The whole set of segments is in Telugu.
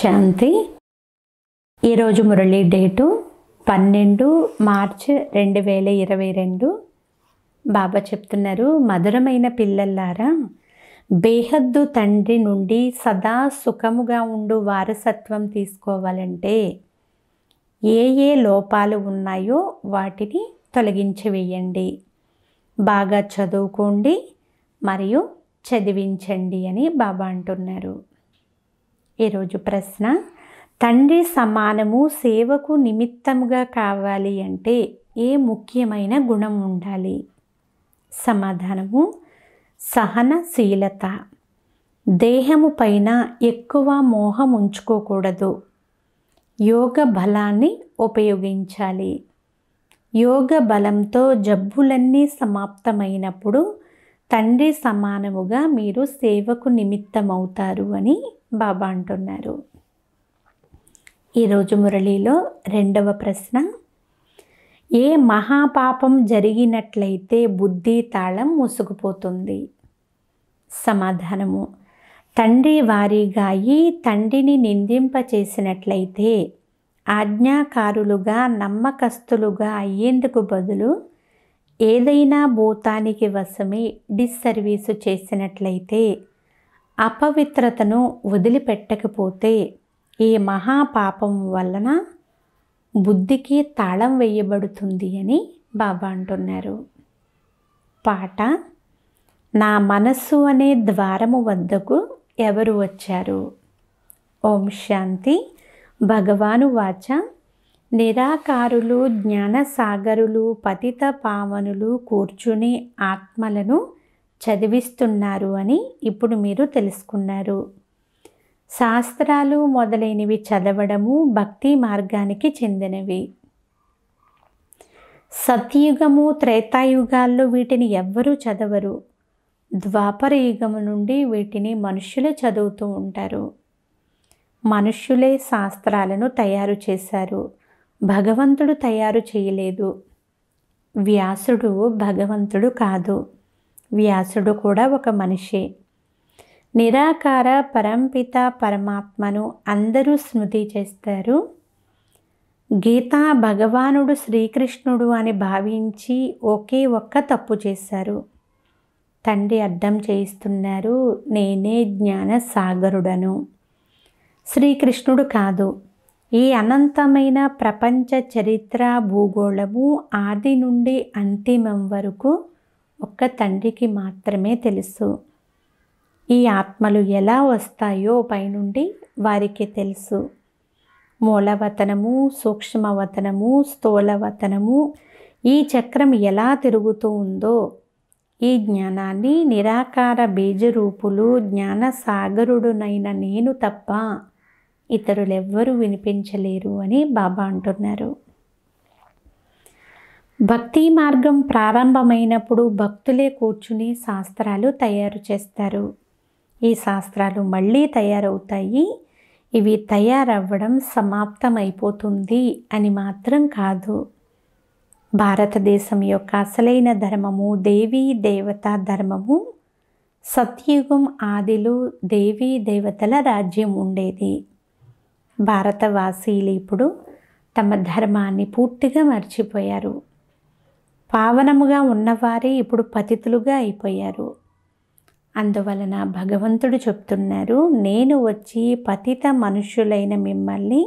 శాంతి ఈరోజు మురళీ డేటు పన్నెండు మార్చ్ రెండు వేల ఇరవై రెండు బాబా చెప్తున్నారు మధురమైన పిల్లల్లారా బేహద్దు తండ్రి నుండి సదా సుఖముగా ఉండు వారసత్వం తీసుకోవాలంటే ఏ ఏ లోపాలు ఉన్నాయో వాటిని తొలగించి వేయండి బాగా చదువుకోండి మరియు చదివించండి అని బాబా అంటున్నారు ఈరోజు ప్రశ్న తండ్రి సమానము సేవకు నిమిత్తముగా కావాలి అంటే ఏ ముఖ్యమైన గుణం ఉండాలి సమాధానము సహనశీలత దేహము పైన ఎక్కువ మోహం ఉంచుకోకూడదు యోగ బలాన్ని ఉపయోగించాలి యోగ బలంతో జబ్బులన్నీ సమాప్తమైనప్పుడు తండ్రి సమానముగా మీరు సేవకు నిమిత్తమవుతారు అని బాబా అంటున్నారు ఈరోజు మురళిలో రెండవ ప్రశ్న ఏ మహాపాపం జరిగినట్లయితే బుద్ధి తాళం మూసుకుపోతుంది సమాధానము తండ్రి వారిగాయి తండ్రిని నిందింపచేసినట్లయితే ఆజ్ఞాకారులుగా నమ్మకస్తులుగా అయ్యేందుకు బదులు ఏదైనా భూతానికి వశమే డిస్సర్వీసు చేసినట్లయితే అపవిత్రతను వదిలిపెట్టకపోతే ఈ మహాపాపం వలన బుద్ధికి తాళం వేయబడుతుంది అని బాబా అంటున్నారు పాట నా మనస్సు అనే ద్వారము వద్దకు ఎవరు వచ్చారు ఓం శాంతి భగవాను వాచ నిరాకారులు జ్ఞానసాగరులు పతిత పావనులు కూర్చుని ఆత్మలను చదివిస్తున్నారు అని ఇప్పుడు మీరు తెలుసుకున్నారు శాస్త్రాలు మొదలైనవి చదవడము భక్తి మార్గానికి చెందినవి సత్యయుగము త్రేతాయుగాల్లో వీటిని ఎవ్వరూ చదవరు ద్వాపర యుగము నుండి వీటిని మనుష్యులే చదువుతూ ఉంటారు మనుష్యులే శాస్త్రాలను తయారు చేశారు భగవంతుడు తయారు చేయలేదు వ్యాసుడు భగవంతుడు కాదు వ్యాసుడు కూడా ఒక మనిషి నిరాకార పరంపిత పరమాత్మను అందరూ స్మృతి చేస్తారు గీత భగవానుడు శ్రీకృష్ణుడు అని భావించి ఒకే ఒక్క తప్పు చేశారు తండ్రి అర్థం చేయిస్తున్నారు నేనే జ్ఞాన సాగరుడను శ్రీకృష్ణుడు కాదు ఈ అనంతమైన ప్రపంచ చరిత్ర భూగోళము ఆది నుండి అంతిమం వరకు ఒక్క తండ్రికి మాత్రమే తెలుసు ఈ ఆత్మలు ఎలా వస్తాయో పైనుండి వారికి తెలుసు మూలవతనము సూక్ష్మవతనము స్థూలవతనము ఈ చక్రం ఎలా తిరుగుతూ ఉందో ఈ జ్ఞానాన్ని నిరాకార బీజరూపులు జ్ఞాన సాగరుడునైన నేను తప్ప ఇతరులెవ్వరూ వినిపించలేరు అని బాబా అంటున్నారు భక్తి మార్గం ప్రారంభమైనప్పుడు భక్తులే కూర్చుని శాస్త్రాలు తయారు చేస్తారు ఈ శాస్త్రాలు మళ్ళీ తయారవుతాయి ఇవి తయారవ్వడం సమాప్తమైపోతుంది అని మాత్రం కాదు భారతదేశం యొక్క అసలైన ధర్మము దేవీ దేవత ధర్మము సత్యుగం ఆదిలో దేవీ దేవతల రాజ్యం ఉండేది భారతవాసీలు ఇప్పుడు తమ ధర్మాన్ని పూర్తిగా మర్చిపోయారు పావనముగా ఉన్నవారే ఇప్పుడు పతితులుగా అయిపోయారు అందువలన భగవంతుడు చెప్తున్నారు నేను వచ్చి పతిత మనుష్యులైన మిమ్మల్ని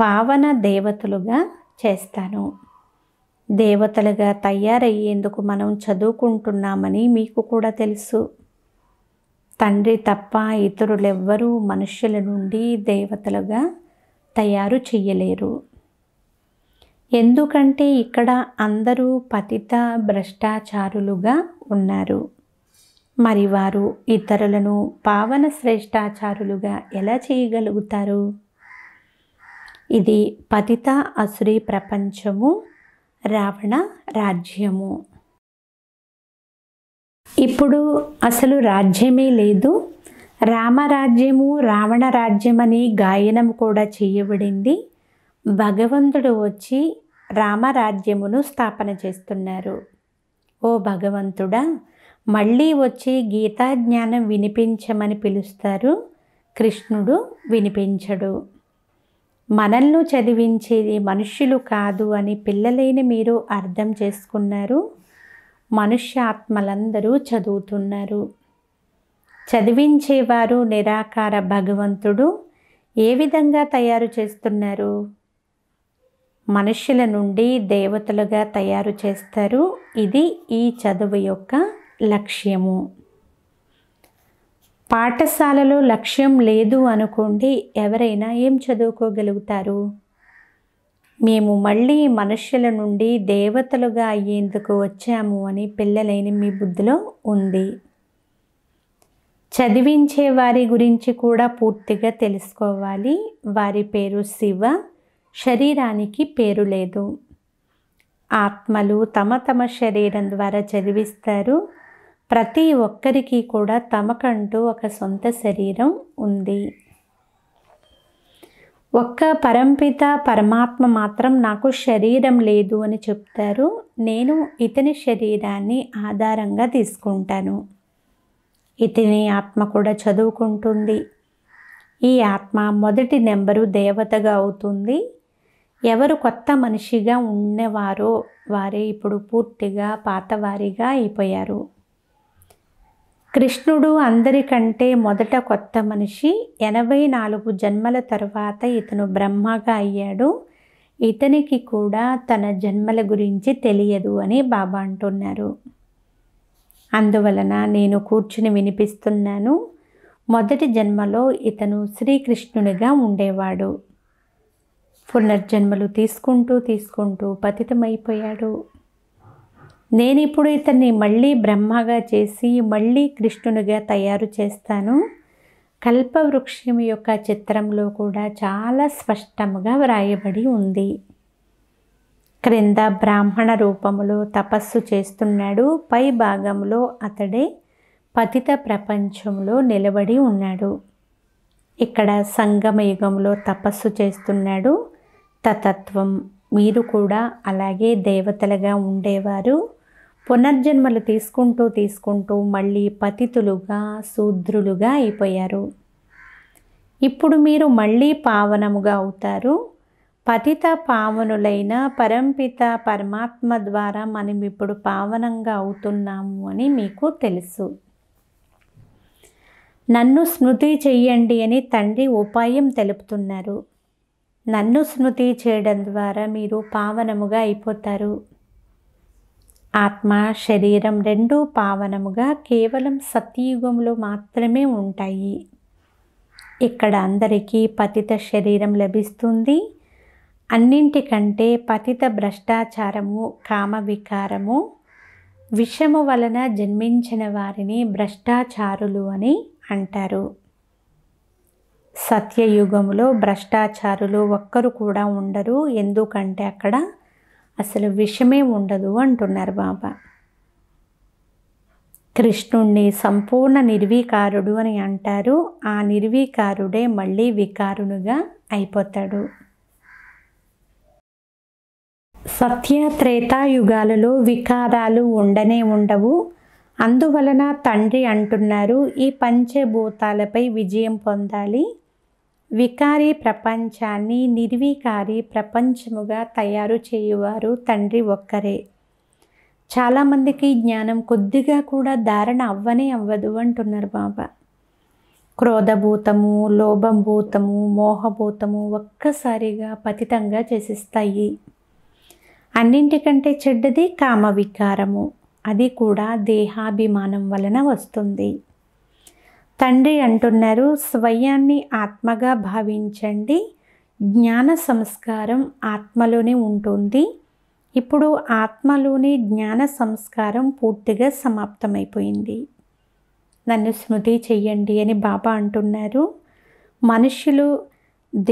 పావన దేవతలుగా చేస్తాను దేవతలుగా తయారయ్యేందుకు మనం చదువుకుంటున్నామని మీకు కూడా తెలుసు తండ్రి తప్ప ఇతరులెవ్వరూ మనుష్యుల నుండి దేవతలుగా తయారు చెయ్యలేరు ఎందుకంటే ఇక్కడ అందరూ పతిత భ్రష్టాచారులుగా ఉన్నారు మరి వారు ఇతరులను పావన శ్రేష్టాచారులుగా ఎలా చేయగలుగుతారు ఇది పతిత అసురి ప్రపంచము రావణ రాజ్యము ఇప్పుడు అసలు రాజ్యమే లేదు రామరాజ్యము రావణ రాజ్యమని గాయనం కూడా చేయబడింది భగవంతుడు వచ్చి రామరాజ్యమును స్థాపన చేస్తున్నారు ఓ భగవంతుడా మళ్ళీ వచ్చి గీతాజ్ఞానం వినిపించమని పిలుస్తారు కృష్ణుడు వినిపించడు మనల్ని చదివించేది మనుష్యులు కాదు అని పిల్లలైన మీరు అర్థం చేసుకున్నారు మనుష్యాత్మలందరూ చదువుతున్నారు చదివించేవారు నిరాకార భగవంతుడు ఏ విధంగా తయారు చేస్తున్నారు మనుషుల నుండి దేవతలుగా తయారు చేస్తారు ఇది ఈ చదువు యొక్క లక్ష్యము పాఠశాలలో లక్ష్యం లేదు అనుకోండి ఎవరైనా ఏం చదువుకోగలుగుతారు మేము మళ్ళీ మనుషుల నుండి దేవతలుగా అయ్యేందుకు వచ్చాము అని పిల్లలైన మీ బుద్ధిలో ఉంది చదివించే వారి గురించి కూడా పూర్తిగా తెలుసుకోవాలి వారి పేరు శివ శరీరానికి పేరు లేదు ఆత్మలు తమ తమ శరీరం ద్వారా చదివిస్తారు ప్రతి ఒక్కరికి కూడా తమకంటూ ఒక సొంత శరీరం ఉంది ఒక్క పరంపిత పరమాత్మ మాత్రం నాకు శరీరం లేదు అని చెప్తారు నేను ఇతని శరీరాన్ని ఆధారంగా తీసుకుంటాను ఇతని ఆత్మ కూడా చదువుకుంటుంది ఈ ఆత్మ మొదటి నెంబరు దేవతగా అవుతుంది ఎవరు కొత్త మనిషిగా ఉండేవారో వారే ఇప్పుడు పూర్తిగా పాతవారిగా అయిపోయారు కృష్ణుడు అందరికంటే మొదట కొత్త మనిషి ఎనభై నాలుగు జన్మల తర్వాత ఇతను బ్రహ్మగా అయ్యాడు ఇతనికి కూడా తన జన్మల గురించి తెలియదు అని బాబా అంటున్నారు అందువలన నేను కూర్చుని వినిపిస్తున్నాను మొదటి జన్మలో ఇతను శ్రీకృష్ణునిగా ఉండేవాడు పునర్జన్మలు తీసుకుంటూ తీసుకుంటూ పతితమైపోయాడు నేను ఇప్పుడు ఇతన్ని మళ్ళీ బ్రహ్మగా చేసి మళ్ళీ కృష్ణునిగా తయారు చేస్తాను కల్పవృక్షం యొక్క చిత్రంలో కూడా చాలా స్పష్టంగా వ్రాయబడి ఉంది క్రింద బ్రాహ్మణ రూపంలో తపస్సు చేస్తున్నాడు పై భాగంలో అతడే పతిత ప్రపంచంలో నిలబడి ఉన్నాడు ఇక్కడ సంగమయుగంలో తపస్సు చేస్తున్నాడు తతత్వం మీరు కూడా అలాగే దేవతలుగా ఉండేవారు పునర్జన్మలు తీసుకుంటూ తీసుకుంటూ మళ్ళీ పతితులుగా శూద్రులుగా అయిపోయారు ఇప్పుడు మీరు మళ్ళీ పావనముగా అవుతారు పతిత పావనులైన పరంపిత పరమాత్మ ద్వారా మనం ఇప్పుడు పావనంగా అవుతున్నాము అని మీకు తెలుసు నన్ను స్మృతి చెయ్యండి అని తండ్రి ఉపాయం తెలుపుతున్నారు నన్ను స్మృతి చేయడం ద్వారా మీరు పావనముగా అయిపోతారు ఆత్మ శరీరం రెండూ పావనముగా కేవలం సత్యయుగంలో మాత్రమే ఉంటాయి ఇక్కడ అందరికీ పతిత శరీరం లభిస్తుంది అన్నింటికంటే పతిత భ్రష్టాచారము కామ వికారము విషము వలన జన్మించిన వారిని భ్రష్టాచారులు అని అంటారు సత్యయుగంలో భ్రష్టాచారులు ఒక్కరు కూడా ఉండరు ఎందుకంటే అక్కడ అసలు విషమే ఉండదు అంటున్నారు బాబా కృష్ణుణ్ణి సంపూర్ణ నిర్వీకారుడు అని అంటారు ఆ నిర్వీకారుడే మళ్ళీ వికారునుగా అయిపోతాడు సత్య త్రేతాయుగాలలో వికారాలు ఉండనే ఉండవు అందువలన తండ్రి అంటున్నారు ఈ పంచభూతాలపై విజయం పొందాలి వికారి ప్రపంచాన్ని నిర్వికారి ప్రపంచముగా తయారు చేయువారు తండ్రి ఒక్కరే చాలామందికి జ్ఞానం కొద్దిగా కూడా ధారణ అవ్వనే అవ్వదు అంటున్నారు బాబా క్రోధభూతము లోభభూతము మోహభూతము ఒక్కసారిగా పతితంగా చేసిస్తాయి అన్నింటికంటే చెడ్డది కామ వికారము అది కూడా దేహాభిమానం వలన వస్తుంది తండ్రి అంటున్నారు స్వయాన్ని ఆత్మగా భావించండి జ్ఞాన సంస్కారం ఆత్మలోనే ఉంటుంది ఇప్పుడు ఆత్మలోని జ్ఞాన సంస్కారం పూర్తిగా సమాప్తమైపోయింది నన్ను స్మృతి చెయ్యండి అని బాబా అంటున్నారు మనుషులు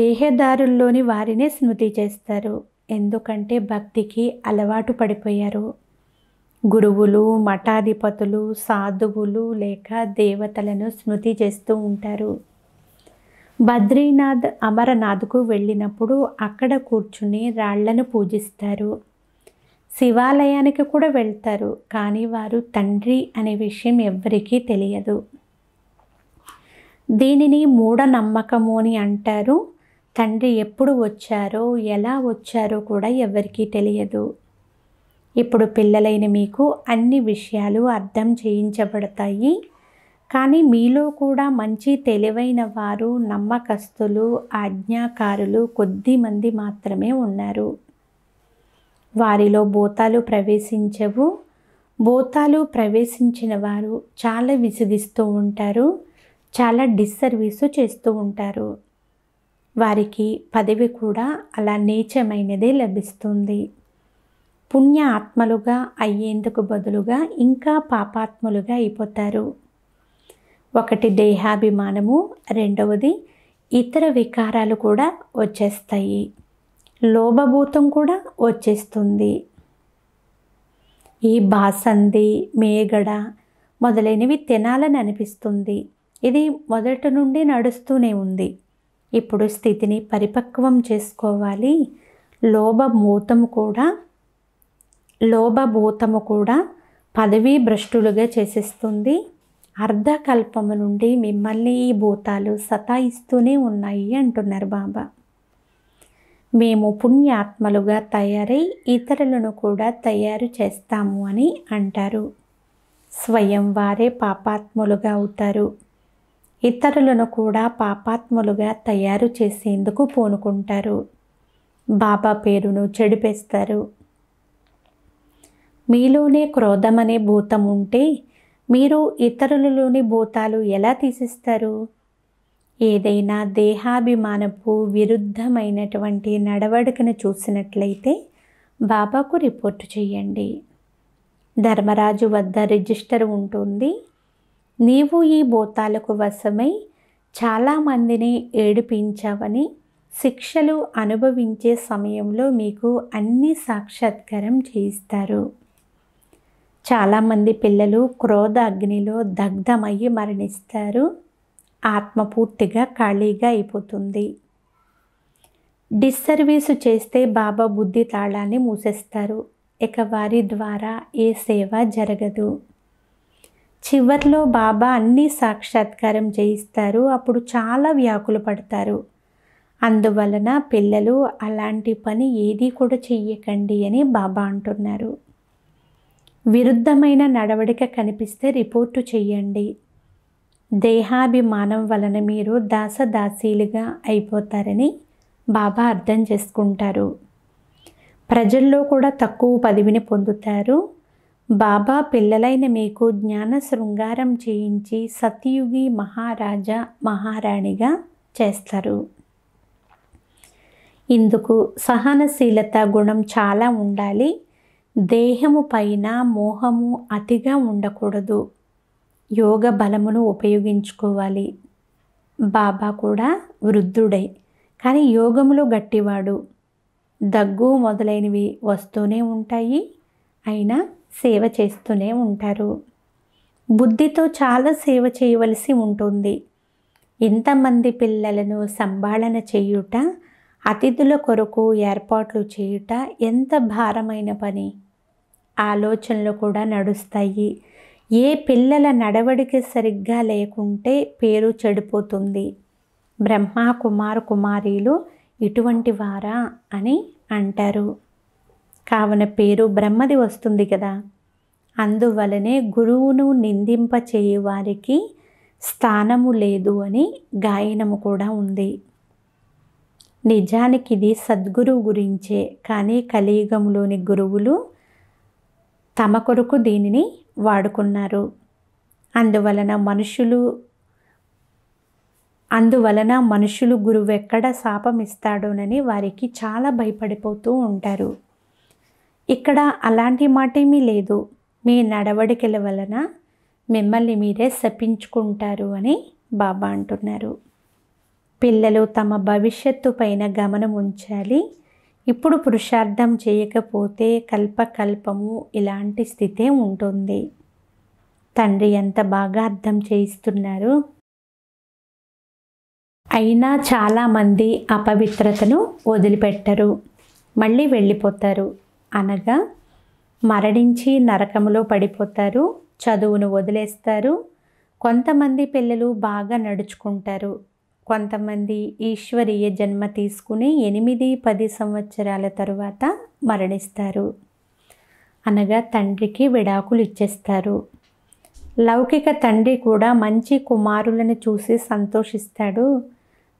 దేహదారుల్లోని వారినే స్మృతి చేస్తారు ఎందుకంటే భక్తికి అలవాటు పడిపోయారు గురువులు మఠాధిపతులు సాధువులు లేక దేవతలను స్మృతి చేస్తూ ఉంటారు బద్రీనాథ్ అమరనాథ్కు వెళ్ళినప్పుడు అక్కడ కూర్చుని రాళ్లను పూజిస్తారు శివాలయానికి కూడా వెళ్తారు కానీ వారు తండ్రి అనే విషయం ఎవ్వరికీ తెలియదు దీనిని మూఢనమ్మకము అని అంటారు తండ్రి ఎప్పుడు వచ్చారో ఎలా వచ్చారో కూడా ఎవరికీ తెలియదు ఇప్పుడు పిల్లలైన మీకు అన్ని విషయాలు అర్థం చేయించబడతాయి కానీ మీలో కూడా మంచి తెలివైన వారు నమ్మకస్తులు ఆజ్ఞాకారులు కొద్దిమంది మాత్రమే ఉన్నారు వారిలో బోతాలు ప్రవేశించవు బోతాలు ప్రవేశించిన వారు చాలా విసిగిస్తూ ఉంటారు చాలా డిస్సర్వీసు చేస్తూ ఉంటారు వారికి పదవి కూడా అలా నీచమైనదే లభిస్తుంది పుణ్య ఆత్మలుగా అయ్యేందుకు బదులుగా ఇంకా పాపాత్ములుగా అయిపోతారు ఒకటి దేహాభిమానము రెండవది ఇతర వికారాలు కూడా వచ్చేస్తాయి లోభభూతం కూడా వచ్చేస్తుంది ఈ బాసంది మేగడ మొదలైనవి తినాలని అనిపిస్తుంది ఇది మొదటి నుండి నడుస్తూనే ఉంది ఇప్పుడు స్థితిని పరిపక్వం చేసుకోవాలి లోభమూతం కూడా లోభభూతము కూడా పదవీ భ్రష్టులుగా చేసేస్తుంది అర్ధకల్పము నుండి మిమ్మల్ని ఈ భూతాలు సతాయిస్తూనే ఉన్నాయి అంటున్నారు బాబా మేము పుణ్యాత్మలుగా తయారై ఇతరులను కూడా తయారు చేస్తాము అని అంటారు స్వయం వారే పాపాత్ములుగా అవుతారు ఇతరులను కూడా పాపాత్ములుగా తయారు చేసేందుకు పూనుకుంటారు బాబా పేరును చెడిపేస్తారు మీలోనే క్రోధమనే భూతం ఉంటే మీరు ఇతరులలోని భూతాలు ఎలా తీసిస్తారు ఏదైనా దేహాభిమానపు విరుద్ధమైనటువంటి నడవడికను చూసినట్లయితే బాబాకు రిపోర్టు చేయండి ధర్మరాజు వద్ద రిజిస్టర్ ఉంటుంది నీవు ఈ భూతాలకు వశమై చాలామందిని ఏడిపించావని శిక్షలు అనుభవించే సమయంలో మీకు అన్ని సాక్షాత్కారం చేయిస్తారు చాలామంది పిల్లలు క్రోధ అగ్నిలో దగ్ధమయ్యి మరణిస్తారు ఆత్మ పూర్తిగా ఖాళీగా అయిపోతుంది డిస్సర్వీసు చేస్తే బాబా బుద్ధి తాళాన్ని మూసేస్తారు ఇక వారి ద్వారా ఏ సేవ జరగదు చివర్లో బాబా అన్ని సాక్షాత్కారం చేయిస్తారు అప్పుడు చాలా వ్యాకులు పడతారు అందువలన పిల్లలు అలాంటి పని ఏది కూడా చెయ్యకండి అని బాబా అంటున్నారు విరుద్ధమైన నడవడిక కనిపిస్తే రిపోర్టు చేయండి దేహాభిమానం వలన మీరు దాసదాసీలుగా అయిపోతారని బాబా అర్థం చేసుకుంటారు ప్రజల్లో కూడా తక్కువ పదవిని పొందుతారు బాబా పిల్లలైన మీకు జ్ఞాన శృంగారం చేయించి సతయుగి మహారాజా మహారాణిగా చేస్తారు ఇందుకు సహనశీలత గుణం చాలా ఉండాలి దేహము పైన మోహము అతిగా ఉండకూడదు యోగ బలమును ఉపయోగించుకోవాలి బాబా కూడా వృద్ధుడే కానీ యోగములో గట్టివాడు దగ్గు మొదలైనవి వస్తూనే ఉంటాయి అయినా సేవ చేస్తూనే ఉంటారు బుద్ధితో చాలా సేవ చేయవలసి ఉంటుంది ఇంతమంది పిల్లలను సంభాళన చేయుట అతిథుల కొరకు ఏర్పాట్లు చేయుట ఎంత భారమైన పని ఆలోచనలు కూడా నడుస్తాయి ఏ పిల్లల నడవడికి సరిగ్గా లేకుంటే పేరు చెడిపోతుంది బ్రహ్మ కుమార్ కుమారీలు ఇటువంటి వారా అని అంటారు కావున పేరు బ్రహ్మది వస్తుంది కదా అందువలనే గురువును నిందింప చేయువారికి స్థానము లేదు అని గాయనము కూడా ఉంది నిజానికి ఇది సద్గురువు గురించే కానీ కలియుగంలోని గురువులు తమ కొరకు దీనిని వాడుకున్నారు అందువలన మనుషులు అందువలన మనుషులు గురువెక్కడ శాపమిస్తాడోనని వారికి చాలా భయపడిపోతూ ఉంటారు ఇక్కడ అలాంటి మాటేమీ లేదు మీ నడవడికల వలన మిమ్మల్ని మీరే శపించుకుంటారు అని బాబా అంటున్నారు పిల్లలు తమ భవిష్యత్తు పైన గమనం ఉంచాలి ఇప్పుడు పురుషార్థం చేయకపోతే కల్పకల్పము ఇలాంటి స్థితే ఉంటుంది తండ్రి ఎంత బాగా అర్థం చేయిస్తున్నారు అయినా చాలామంది అపవిత్రతను వదిలిపెట్టరు మళ్ళీ వెళ్ళిపోతారు అనగా మరణించి నరకములో పడిపోతారు చదువును వదిలేస్తారు కొంతమంది పిల్లలు బాగా నడుచుకుంటారు కొంతమంది ఈశ్వరీయ జన్మ తీసుకుని ఎనిమిది పది సంవత్సరాల తరువాత మరణిస్తారు అనగా తండ్రికి విడాకులు ఇచ్చేస్తారు లౌకిక తండ్రి కూడా మంచి కుమారులను చూసి సంతోషిస్తాడు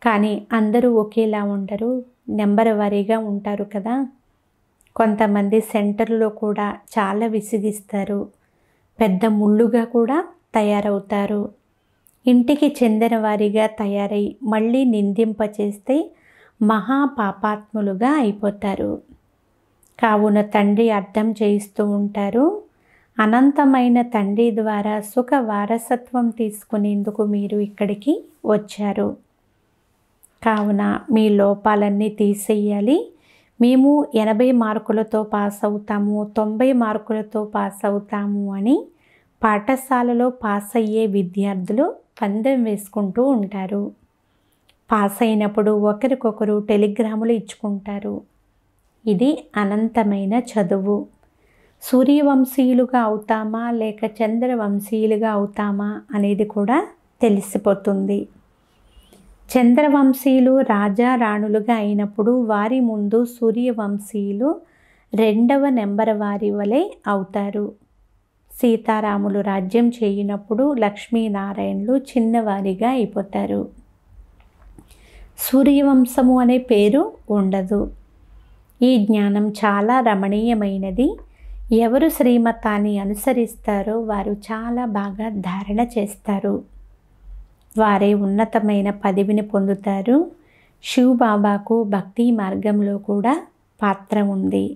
కానీ అందరూ ఒకేలా ఉండరు నెంబర్ వారీగా ఉంటారు కదా కొంతమంది సెంటర్లో కూడా చాలా విసిగిస్తారు పెద్ద ముళ్ళుగా కూడా తయారవుతారు ఇంటికి చెందిన వారిగా తయారై మళ్ళీ నిందింపచేస్తే మహాపాపాత్ములుగా అయిపోతారు కావున తండ్రి అర్థం చేయిస్తూ ఉంటారు అనంతమైన తండ్రి ద్వారా సుఖ వారసత్వం తీసుకునేందుకు మీరు ఇక్కడికి వచ్చారు కావున మీ లోపాలన్నీ తీసేయాలి మేము ఎనభై మార్కులతో పాస్ అవుతాము తొంభై మార్కులతో పాస్ అవుతాము అని పాఠశాలలో పాస్ అయ్యే విద్యార్థులు పందెం వేసుకుంటూ ఉంటారు పాస్ అయినప్పుడు ఒకరికొకరు టెలిగ్రాములు ఇచ్చుకుంటారు ఇది అనంతమైన చదువు సూర్యవంశీయులుగా అవుతామా లేక చంద్రవంశీయులుగా అవుతామా అనేది కూడా తెలిసిపోతుంది చంద్రవంశీయులు రాజా రాణులుగా అయినప్పుడు వారి ముందు సూర్యవంశీయులు రెండవ నెంబర్ వారి వలె అవుతారు సీతారాములు రాజ్యం చేయినప్పుడు లక్ష్మీనారాయణులు చిన్నవారిగా అయిపోతారు సూర్యవంశము అనే పేరు ఉండదు ఈ జ్ఞానం చాలా రమణీయమైనది ఎవరు శ్రీమతాన్ని అనుసరిస్తారో వారు చాలా బాగా ధారణ చేస్తారు వారే ఉన్నతమైన పదవిని పొందుతారు శివబాబాకు భక్తి మార్గంలో కూడా పాత్ర ఉంది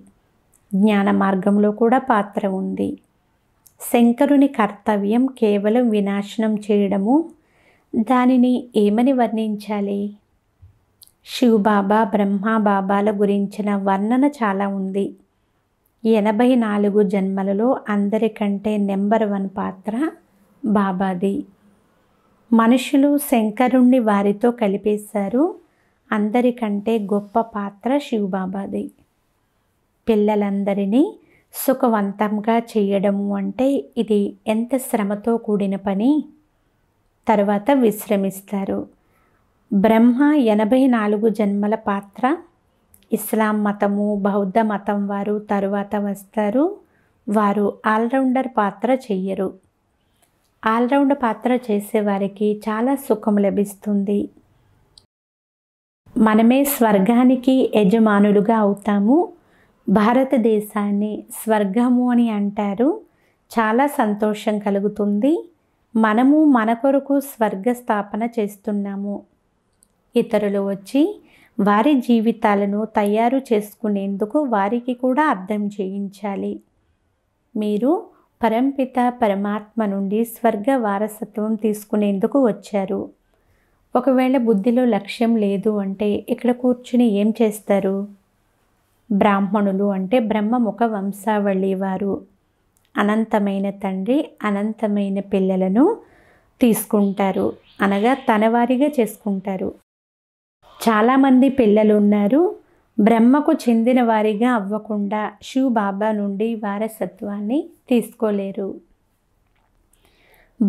జ్ఞాన మార్గంలో కూడా పాత్ర ఉంది శంకరుని కర్తవ్యం కేవలం వినాశనం చేయడము దానిని ఏమని వర్ణించాలి శివబాబా బ్రహ్మ బాబాల గురించిన వర్ణన చాలా ఉంది ఎనభై నాలుగు జన్మలలో అందరికంటే నెంబర్ వన్ పాత్ర బాబాది మనుషులు శంకరుణ్ణి వారితో కలిపేశారు అందరికంటే గొప్ప పాత్ర శివబాబాది పిల్లలందరినీ సుఖవంతంగా చేయడము అంటే ఇది ఎంత శ్రమతో కూడిన పని తర్వాత విశ్రమిస్తారు బ్రహ్మ ఎనభై నాలుగు జన్మల పాత్ర ఇస్లాం మతము బౌద్ధ మతం వారు తరువాత వస్తారు వారు ఆల్రౌండర్ పాత్ర చెయ్యరు ఆల్రౌండ్ పాత్ర చేసేవారికి చాలా సుఖం లభిస్తుంది మనమే స్వర్గానికి యజమానులుగా అవుతాము భారతదేశాన్ని స్వర్గము అని అంటారు చాలా సంతోషం కలుగుతుంది మనము మన కొరకు స్వర్గ స్థాపన చేస్తున్నాము ఇతరులు వచ్చి వారి జీవితాలను తయారు చేసుకునేందుకు వారికి కూడా అర్థం చేయించాలి మీరు పరంపిత పరమాత్మ నుండి స్వర్గ వారసత్వం తీసుకునేందుకు వచ్చారు ఒకవేళ బుద్ధిలో లక్ష్యం లేదు అంటే ఇక్కడ కూర్చుని ఏం చేస్తారు బ్రాహ్మణులు అంటే బ్రహ్మముఖ వంశావళి వారు అనంతమైన తండ్రి అనంతమైన పిల్లలను తీసుకుంటారు అనగా తనవారిగా చేసుకుంటారు చాలామంది పిల్లలు ఉన్నారు బ్రహ్మకు చెందిన వారిగా అవ్వకుండా శివ బాబా నుండి వారసత్వాన్ని తీసుకోలేరు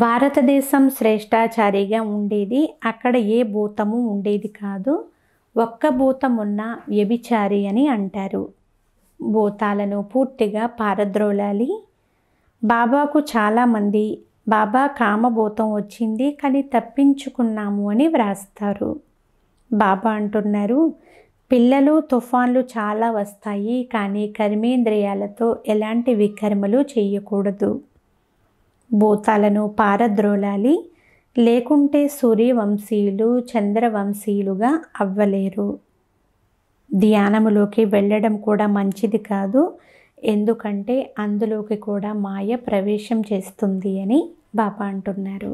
భారతదేశం శ్రేష్టాచారిగా ఉండేది అక్కడ ఏ భూతము ఉండేది కాదు ఒక్క భూతమున్న వ్యభిచారి అని అంటారు భూతాలను పూర్తిగా పారద్రోలాలి బాబాకు చాలామంది బాబా కామభూతం వచ్చింది కానీ తప్పించుకున్నాము అని వ్రాస్తారు బాబా అంటున్నారు పిల్లలు తుఫాన్లు చాలా వస్తాయి కానీ కర్మేంద్రియాలతో ఎలాంటి వికర్మలు చేయకూడదు భూతాలను పారద్రోలాలి లేకుంటే సూర్యవంశీయులు చంద్రవంశీయులుగా అవ్వలేరు ధ్యానములోకి వెళ్ళడం కూడా మంచిది కాదు ఎందుకంటే అందులోకి కూడా మాయ ప్రవేశం చేస్తుంది అని బాబా అంటున్నారు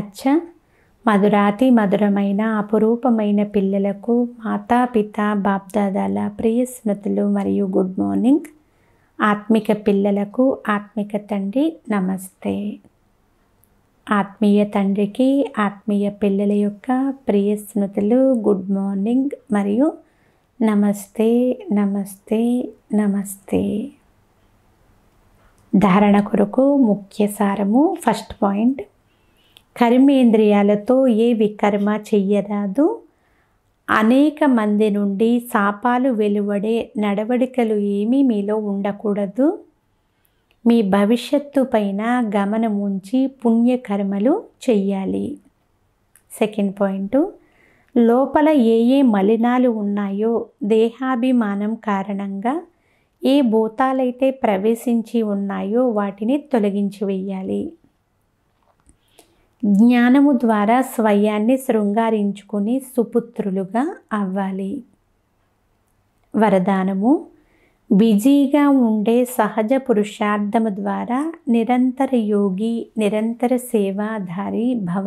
అచ్చా మధురాతి మధురమైన అపురూపమైన పిల్లలకు మాతాపిత బాప్దాదాల ప్రియ స్మృతులు మరియు గుడ్ మార్నింగ్ ఆత్మిక పిల్లలకు ఆత్మిక తండ్రి నమస్తే ఆత్మీయ తండ్రికి ఆత్మీయ పిల్లల యొక్క ప్రియ స్మృతులు గుడ్ మార్నింగ్ మరియు నమస్తే నమస్తే నమస్తే ధారణ కొరకు ముఖ్య సారము ఫస్ట్ పాయింట్ కర్మేంద్రియాలతో ఏ వికర్మ చెయ్యరాదు అనేక మంది నుండి శాపాలు వెలువడే నడవడికలు ఏమీ మీలో ఉండకూడదు మీ భవిష్యత్తు పైన గమనం ఉంచి పుణ్యకర్మలు చెయ్యాలి సెకండ్ పాయింట్ లోపల ఏ ఏ మలినాలు ఉన్నాయో దేహాభిమానం కారణంగా ఏ భూతాలైతే ప్రవేశించి ఉన్నాయో వాటిని తొలగించి వేయాలి జ్ఞానము ద్వారా స్వయాన్ని శృంగారించుకుని సుపుత్రులుగా అవ్వాలి వరదానము బిజీగా ఉండే సహజ పురుషార్థము ద్వారా నిరంతర యోగి నిరంతర సేవాధారి భవ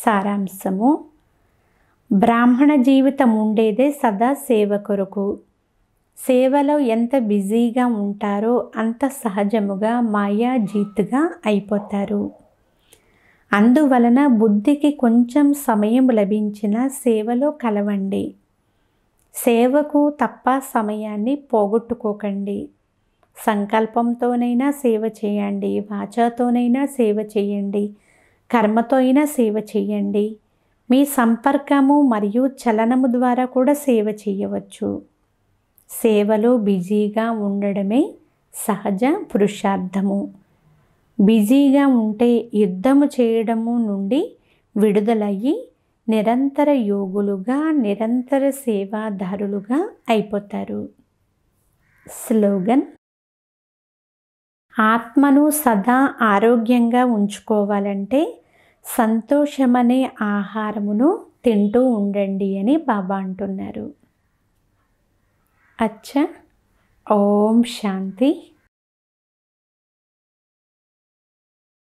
సారాంశము బ్రాహ్మణ జీవితం ఉండేదే సదా సేవ కొరకు సేవలో ఎంత బిజీగా ఉంటారో అంత సహజముగా మాయాజీత్గా అయిపోతారు అందువలన బుద్ధికి కొంచెం సమయం లభించిన సేవలో కలవండి సేవకు తప్ప సమయాన్ని పోగొట్టుకోకండి సంకల్పంతోనైనా సేవ చేయండి వాచాతోనైనా సేవ చేయండి కర్మతో అయినా సేవ చేయండి మీ సంపర్కము మరియు చలనము ద్వారా కూడా సేవ చేయవచ్చు సేవలో బిజీగా ఉండడమే సహజ పురుషార్థము బిజీగా ఉంటే యుద్ధము చేయడము నుండి విడుదలయ్యి నిరంతర యోగులుగా నిరంతర సేవాదారులుగా అయిపోతారు స్లోగన్ ఆత్మను సదా ఆరోగ్యంగా ఉంచుకోవాలంటే సంతోషమనే ఆహారమును తింటూ ఉండండి అని బాబా అంటున్నారు అచ్చా ఓం శాంతి